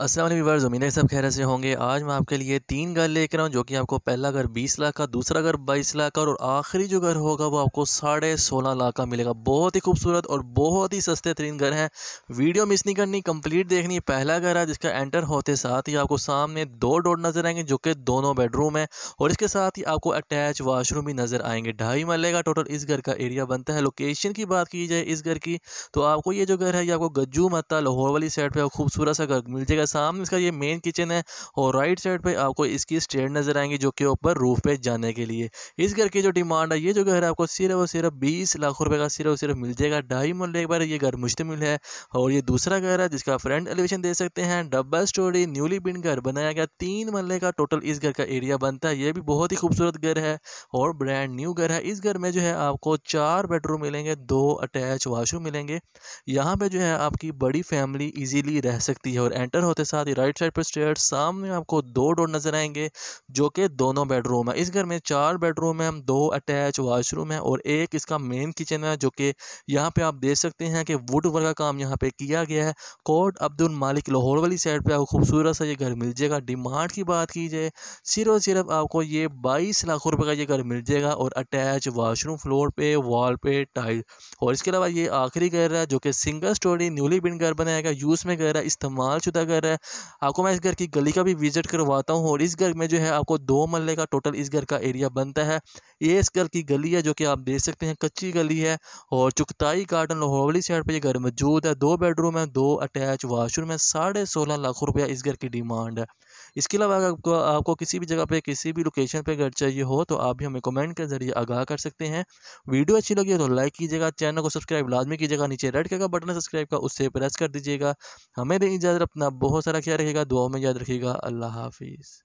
असल वीवर्स उम्मीद है सब खैर से होंगे आज मैं आपके लिए तीन घर लेकर हूँ जो कि आपको पहला घर 20 लाख का दूसरा घर 22 लाख का और आखिरी जो घर होगा वो आपको साढ़े सोलह लाख का मिलेगा बहुत ही खूबसूरत और बहुत ही सस्ते तीन घर हैं वीडियो मिस नहीं करनी कंप्लीट देखनी पहला घर है जिसका एंटर होते साथ ही आपको सामने दो डोर नज़र आएंगे जो कि दोनों बेडरूम हैं और इसके साथ ही आपको अटैच वाशरूम भी नज़र आएंगे ढाई मरले का टोटल इस घर का एरिया बनता है लोकेशन की बात की जाए इस घर की तो आपको ये जो घर है ये आपको गज्जू मत्ता लाहौर वाली साइड पर खूबसूरत सा घर मिल जाएगा सामने इसका ये मेन किचन है और राइट साइड पे आपको इसकी स्टेड नज़र आएंगी जो कि ऊपर रूफ पे जाने के लिए इस घर की जो डिमांड है ये जो घर आपको सिर्फ और सिर्फ बीस लाख रुपये का सिर्फ और सिर्फ मिल जाएगा ढाई एक बार ये घर मुश्तमिल है और ये दूसरा घर है जिसका फ्रंट एलिवेशन दे सकते हैं डबल स्टोरी न्यूली बिन घर बनाया गया तीन मल्ले का टोटल इस घर का एरिया बनता है ये भी बहुत ही खूबसूरत घर है और ब्रांड न्यू घर है इस घर में जो है आपको चार बेडरूम मिलेंगे दो अटैच वाशरूम मिलेंगे यहाँ पे जो है आपकी बड़ी फैमिली ईजीली रह सकती है और एंटर होते होते साथ ही राइट साइड पर स्टेयर सामने आपको दो डोर नज़र आएंगे जो कि दोनों बेडरूम है इस घर में चार बेडरूम है दो अटैच वाशरूम है और एक इसका मेन किचन है जो कि यहाँ पे आप देख सकते हैं कि वुड वर्क का काम यहाँ पे किया गया है कोर्ट अब्दुल मालिक लाहौर वाली साइड पर आपको खूबसूरत सा ये घर मिल जाएगा डिमांड की बात की जाए सिर्फ और सिर्फ आपको ये बाईस लाख रुपये का ये घर मिल जाएगा और अटैच वाशरूम फ्लोर पे वॉल पे टाइल और इसके अलावा ये आखिरी घर है जो कि सिंगल स्टोरी न्यूली बिन घर बनाया गया यूज़ में घर है इस्तेमाल शुदा घर है आपको मैं इस घर की गली का भी विजिट करवाता हूँ और इस घर में जो है आपको दो मल्ले का टोटल इस घर का एरिया बनता है ये इस घर की गली है जो कि आप देख सकते हैं कच्ची गली है और चुकताई गार्डन लाहौली साइड पर यह घर मौजूद है दो बेडरूम है दो अटैच वाशरूम है साढ़े लाख रुपया इस घर की डिमांड है इसके अलावा आपको आपको किसी भी जगह पर किसी भी लोकेशन पर घर चाहिए हो तो आप भी हमें कमेंट के जरिए आगाह कर सकते हैं वीडियो अच्छी लगी है तो लाइक कीजिएगा चैनल को सब्सक्राइब लाजमी कीजिएगा नीचे रेड कलर का बटन सब्सक्राइब का उससे प्रेस कर दीजिएगा हमें भी इजाज़त अपना बहुत बहुत सारा ख्याल रखेगा दुआओं में याद रखेगा अल्लाह हाफिज़